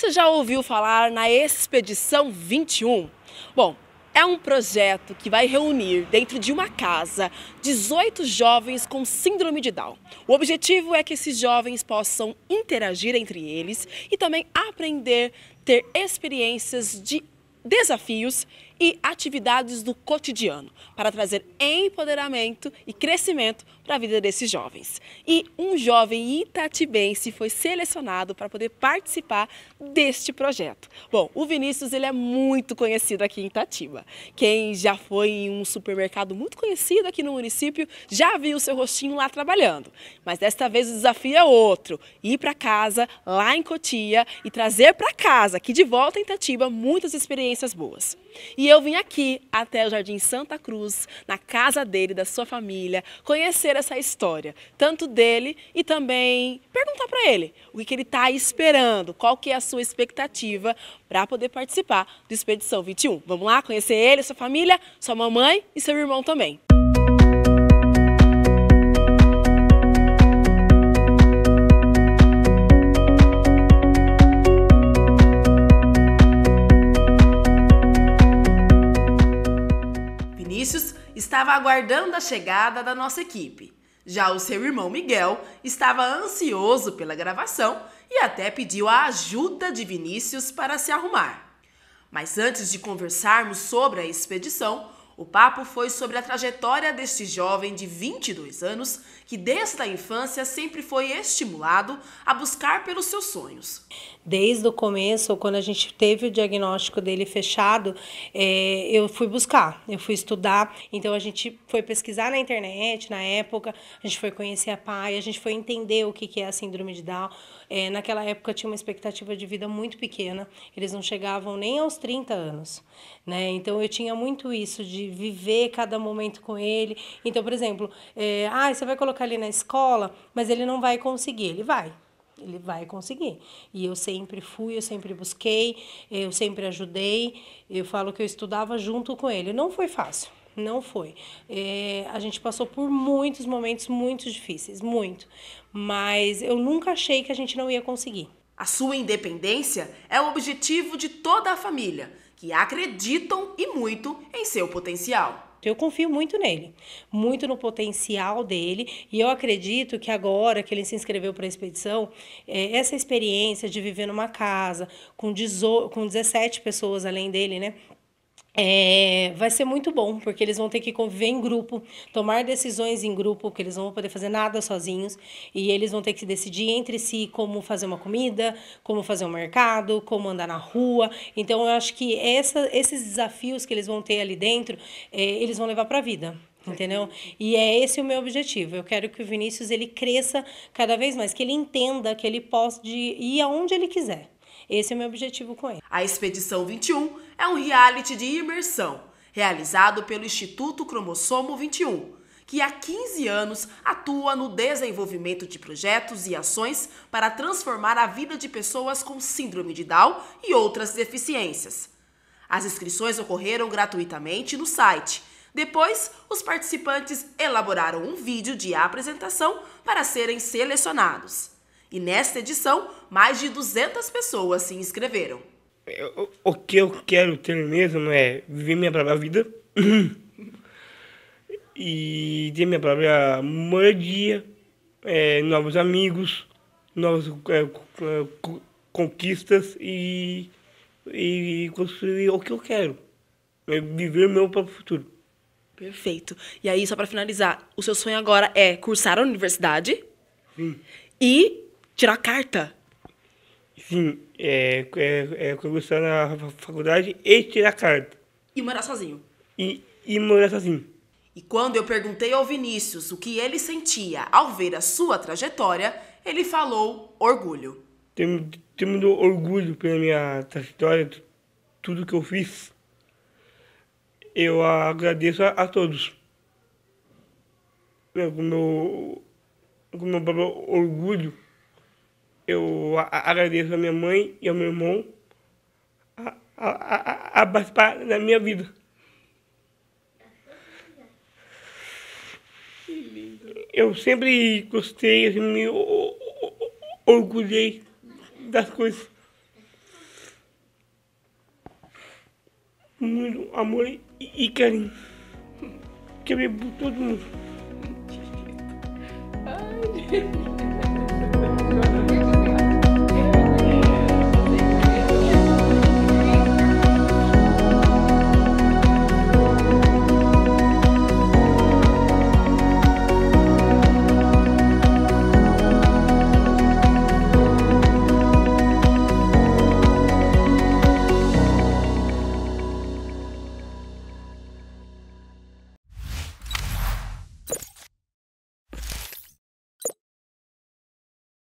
Você já ouviu falar na Expedição 21? Bom, é um projeto que vai reunir dentro de uma casa 18 jovens com síndrome de Down. O objetivo é que esses jovens possam interagir entre eles e também aprender, ter experiências de desafios e atividades do cotidiano para trazer empoderamento e crescimento para a vida desses jovens. E um jovem itatibense foi selecionado para poder participar deste projeto. Bom, o Vinícius ele é muito conhecido aqui em Itatiba. Quem já foi em um supermercado muito conhecido aqui no município já viu seu rostinho lá trabalhando. Mas desta vez o desafio é outro, ir para casa lá em Cotia e trazer para casa, aqui de volta em Itatiba, muitas experiências boas. E eu vim aqui até o Jardim Santa Cruz, na casa dele, da sua família, conhecer essa história, tanto dele e também perguntar para ele o que, que ele está esperando, qual que é a sua expectativa para poder participar do Expedição 21. Vamos lá conhecer ele, sua família, sua mamãe e seu irmão também. estava aguardando a chegada da nossa equipe. Já o seu irmão Miguel estava ansioso pela gravação e até pediu a ajuda de Vinícius para se arrumar. Mas antes de conversarmos sobre a expedição, o papo foi sobre a trajetória deste jovem de 22 anos que, desde a infância, sempre foi estimulado a buscar pelos seus sonhos. Desde o começo, quando a gente teve o diagnóstico dele fechado, é, eu fui buscar, eu fui estudar. Então a gente foi pesquisar na internet, na época, a gente foi conhecer a PAI, a gente foi entender o que, é a síndrome de Down. É, naquela época tinha uma expectativa de vida muito pequena, eles não chegavam nem aos 30 anos. Né? Então eu tinha muito isso de viver cada momento com ele. Então, por exemplo, é, ah, você vai colocar ele na escola, mas ele não vai conseguir. Ele vai, ele vai conseguir. E eu sempre fui, eu sempre busquei, eu sempre ajudei. Eu falo que eu estudava junto com ele. Não foi fácil, não foi. É, a gente passou por muitos momentos muito difíceis, muito. Mas eu nunca achei que a gente não ia conseguir. A sua independência é o objetivo de toda a família que acreditam e muito em seu potencial. Eu confio muito nele, muito no potencial dele, e eu acredito que agora que ele se inscreveu para a expedição, é, essa experiência de viver numa casa com, com 17 pessoas além dele, né? É, vai ser muito bom, porque eles vão ter que conviver em grupo, tomar decisões em grupo, porque eles não vão poder fazer nada sozinhos, e eles vão ter que decidir entre si como fazer uma comida, como fazer um mercado, como andar na rua. Então, eu acho que essa, esses desafios que eles vão ter ali dentro, é, eles vão levar para a vida entendeu? E é esse o meu objetivo. Eu quero que o Vinícius ele cresça cada vez mais, que ele entenda que ele possa ir aonde ele quiser. Esse é o meu objetivo com ele. A Expedição 21 é um reality de imersão, realizado pelo Instituto Cromossomo 21, que há 15 anos atua no desenvolvimento de projetos e ações para transformar a vida de pessoas com síndrome de Down e outras deficiências. As inscrições ocorreram gratuitamente no site. Depois, os participantes elaboraram um vídeo de apresentação para serem selecionados. E nesta edição, mais de 200 pessoas se inscreveram. Eu, o que eu quero ter mesmo é viver minha própria vida e ter minha própria moradia, é, novos amigos, novas é, é conquistas e, e construir o que eu quero. É viver o meu próprio futuro. Perfeito. E aí, só para finalizar, o seu sonho agora é cursar a universidade Sim. e tirar carta. Sim, é, é, é na faculdade e tirar carta. E morar sozinho. E, e morar sozinho. E quando eu perguntei ao Vinícius o que ele sentia ao ver a sua trajetória, ele falou orgulho. Tenho, tenho orgulho pela minha trajetória, tudo que eu fiz. Eu agradeço a, a todos. É, com meu, com meu orgulho eu agradeço a minha mãe e ao meu irmão a, a, a, a participar da minha vida. Eu sempre gostei, assim, me orgulhei das coisas. Muito amor e carinho. Que eu bebo todo mundo. Ai, Deus.